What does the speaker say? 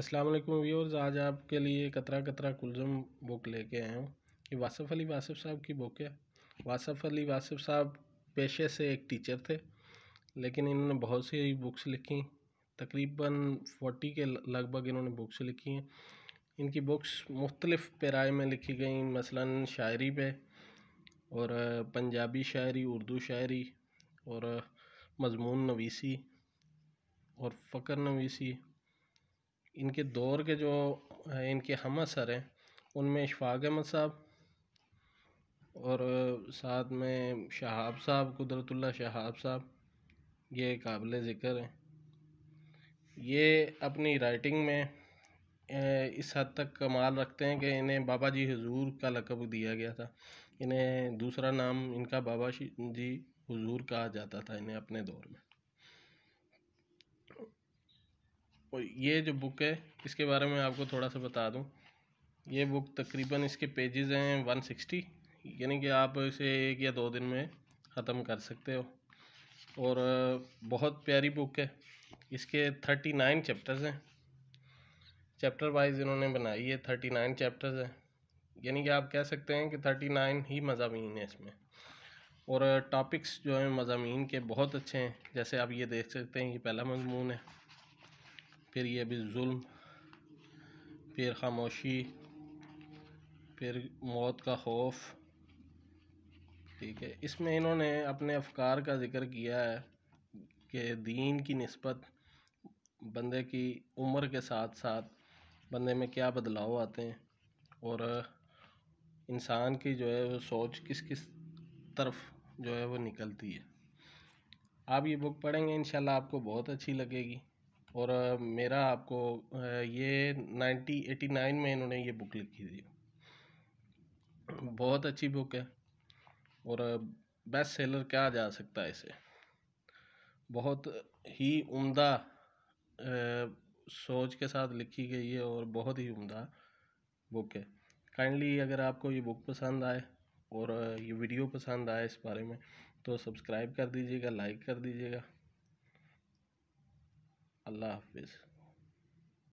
अस्सलाम वालेकुम व्यूअर्स आज आपके लिए कतरा कतरा कुलजम बुक लेके आए हूँ ये वासफ़ अली वासफ़ साहब की बुक है वासफ़ अली वासफ़ साहब पेशे से एक टीचर थे लेकिन इन्होंने बहुत सी बुक्स लिखी तकरीबन फोर्टी के लगभग इन्होंने बुक्स लिखी हैं इनकी बुक्स मुख्तलिफ़ पैराए में लिखी गई मसला शायरी पे और पंजाबी शायरी उर्दू शायरी और मजमून नवीसी और फ़कर नवीसी इनके दौर के जो इनके हम असर हैं उनमें इशफाक अहमद साहब और साथ में शहाब साहब कुदरतुल्ला शहाब साहब ये काबिल ज़िक्र हैं ये अपनी राइटिंग में इस हद तक कमाल रखते हैं कि इन्हें बाबा जी हजूर का लकब दिया गया था इन्हें दूसरा नाम इनका बाबा जी हजूर कहा जाता था इन्हें अपने दौर में और ये जो बुक है इसके बारे में आपको थोड़ा सा बता दूँ ये बुक तकरीबन इसके पेजेस हैं वन सिक्सटी यानी कि आप इसे एक या दो दिन में ख़त्म कर सकते हो और बहुत प्यारी बुक है इसके थर्टी नाइन चैप्टर्स हैं चैप्टर वाइज इन्होंने बनाई है थर्टी नाइन चैप्टर्स हैं यानी कि आप कह सकते हैं कि थर्टी नाइन ही मजामी है इसमें और टॉपिक्स जो हैं मजामी के बहुत अच्छे हैं जैसे आप ये देख सकते हैं ये पहला मजमून है फिर ये भी जुल्म फिर खामोशी फिर मौत का खौफ ठीक है इसमें इन्होंने अपने अफकार का ज़िक्र किया है कि दीन की नस्बत बंदे की उम्र के साथ साथ बंदे में क्या बदलाव आते हैं और इंसान की जो है वो सोच किस किस तरफ जो है वो निकलती है आप ये बुक पढ़ेंगे इन आपको बहुत अच्छी लगेगी और मेरा आपको ये नाइनटी एटी नाइन में इन्होंने ये बुक लिखी थी बहुत अच्छी बुक है और बेस्ट सेलर क्या जा सकता है इसे बहुत ही उम्दा सोच के साथ लिखी गई है और बहुत ही उम्दा बुक है काइंडली अगर आपको ये बुक पसंद आए और ये वीडियो पसंद आए इस बारे में तो सब्सक्राइब कर दीजिएगा लाइक कर दीजिएगा আল্লাহ হাফিজ